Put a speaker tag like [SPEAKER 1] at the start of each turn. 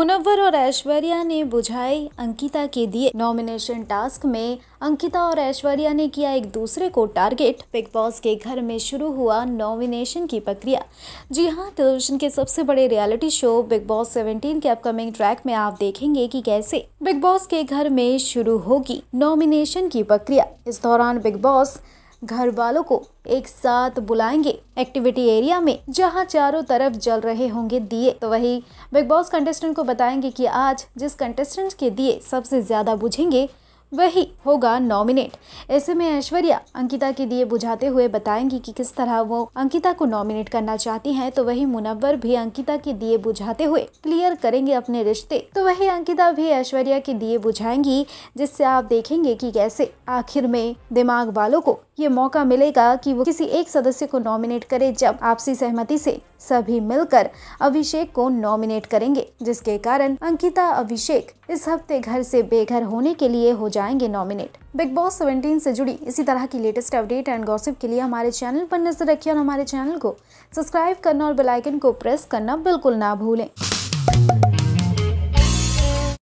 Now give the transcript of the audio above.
[SPEAKER 1] मुनव्वर और ऐश्वर्या ने बुझाई अंकिता के दिए नॉमिनेशन टास्क में अंकिता और ऐश्वर्या ने किया एक दूसरे को टारगेट बिग बॉस के घर में शुरू हुआ नॉमिनेशन की प्रक्रिया जी हाँ टेलीविजन के सबसे बड़े रियलिटी शो बिग बॉस 17 के अपकमिंग ट्रैक में आप देखेंगे कि कैसे बिग बॉस के घर में शुरू होगी नॉमिनेशन की प्रक्रिया इस दौरान बिग बॉस घर वालों को एक साथ बुलाएंगे एक्टिविटी एरिया में जहां चारों तरफ जल रहे होंगे दिए तो वही बिग बॉस कंटेस्टेंट को बताएंगे कि आज जिस कंटेस्टेंट के दिए सबसे ज़्यादा बुझेंगे वही होगा नॉमिनेट ऐसे में ऐश्वर्या अंकिता के दिए बुझाते हुए बताएंगी कि किस तरह वो अंकिता को नॉमिनेट करना चाहती हैं तो वही मुनव्वर भी अंकिता के दिए बुझाते हुए क्लियर करेंगे अपने रिश्ते तो वही अंकिता भी ऐश्वर्या के दिए बुझाएंगी जिससे आप देखेंगे कि कैसे आखिर में दिमाग वालों को ये मौका मिलेगा कि वो किसी एक सदस्य को नॉमिनेट करे जब आपसी सहमति से सभी मिलकर अभिषेक को नॉमिनेट करेंगे जिसके कारण अंकिता अभिषेक इस हफ्ते घर से बेघर होने के लिए हो जाएंगे नॉमिनेट बिग बॉस 17 से जुड़ी इसी तरह की लेटेस्ट अपडेट एंड गॉसिप के लिए हमारे चैनल पर नजर रखिए और हमारे चैनल को सब्सक्राइब करना और बेलाइकन को प्रेस करना बिल्कुल ना भूलें